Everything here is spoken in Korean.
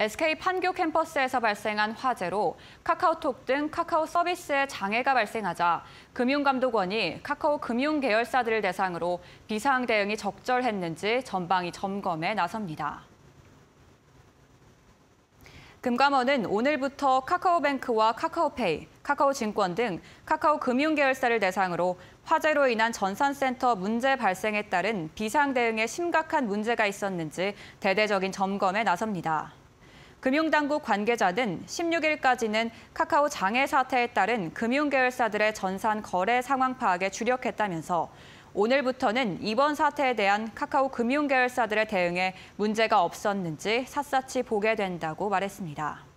SK 판교 캠퍼스에서 발생한 화재로 카카오톡 등 카카오 서비스에 장애가 발생하자 금융감독원이 카카오 금융 계열사들을 대상으로 비상 대응이 적절했는지 전방위 점검에 나섭니다. 금감원은 오늘부터 카카오뱅크와 카카오페이, 카카오증권 등 카카오 금융계열사를 대상으로 화재로 인한 전산센터 문제 발생에 따른 비상 대응에 심각한 문제가 있었는지 대대적인 점검에 나섭니다. 금융당국 관계자는 16일까지는 카카오 장애 사태에 따른 금융계열사들의 전산 거래 상황 파악에 주력했다면서 오늘부터는 이번 사태에 대한 카카오 금융계열사들의 대응에 문제가 없었는지 샅샅이 보게 된다고 말했습니다.